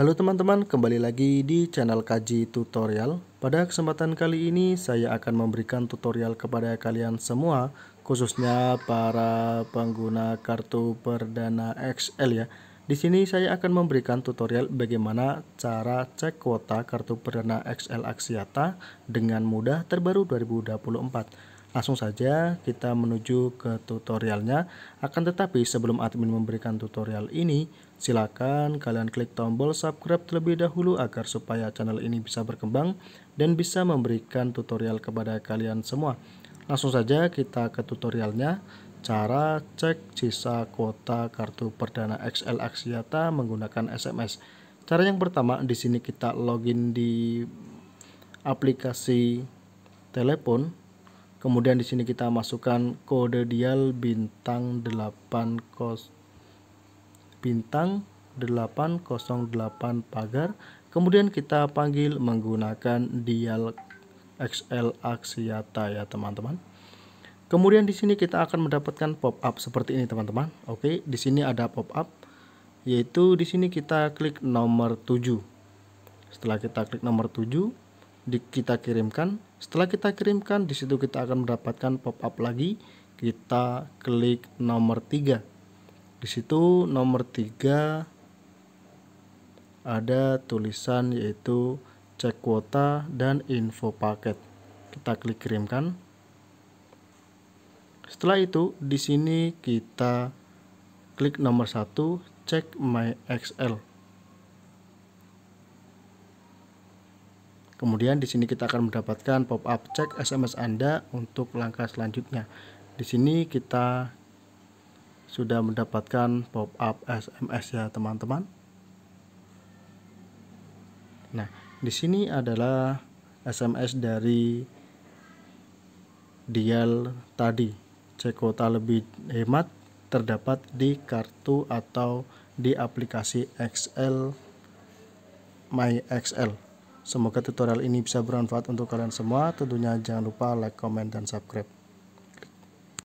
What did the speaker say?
Halo teman-teman, kembali lagi di channel Kaji Tutorial. Pada kesempatan kali ini saya akan memberikan tutorial kepada kalian semua, khususnya para pengguna kartu perdana XL ya. Di sini saya akan memberikan tutorial bagaimana cara cek kuota kartu perdana XL Axiata dengan mudah terbaru 2024. Langsung saja kita menuju ke tutorialnya. Akan tetapi sebelum admin memberikan tutorial ini, silakan kalian klik tombol subscribe terlebih dahulu agar supaya channel ini bisa berkembang dan bisa memberikan tutorial kepada kalian semua. Langsung saja kita ke tutorialnya. Cara cek sisa kuota kartu perdana XL Axiata menggunakan SMS. Cara yang pertama di sini kita login di aplikasi telepon kemudian di sini kita masukkan kode dial bintang 8 kos bintang 808 pagar kemudian kita panggil menggunakan dial XL Axiata ya teman-teman kemudian di sini kita akan mendapatkan pop up seperti ini teman-teman oke di sini ada pop up yaitu di sini kita klik nomor 7 setelah kita klik nomor 7 di, kita kirimkan setelah kita kirimkan, di situ kita akan mendapatkan pop-up lagi. Kita klik nomor 3. Di situ nomor 3 ada tulisan yaitu cek kuota dan info paket. Kita klik kirimkan. Setelah itu, di sini kita klik nomor 1, cek My XL. Kemudian di sini kita akan mendapatkan pop-up cek SMS Anda untuk langkah selanjutnya. Di sini kita sudah mendapatkan pop-up SMS ya teman-teman. Nah, di sini adalah SMS dari Dial tadi. Cek kuota lebih hemat terdapat di kartu atau di aplikasi XL My XL. Semoga tutorial ini bisa bermanfaat untuk kalian semua. Tentunya jangan lupa like, comment, dan subscribe.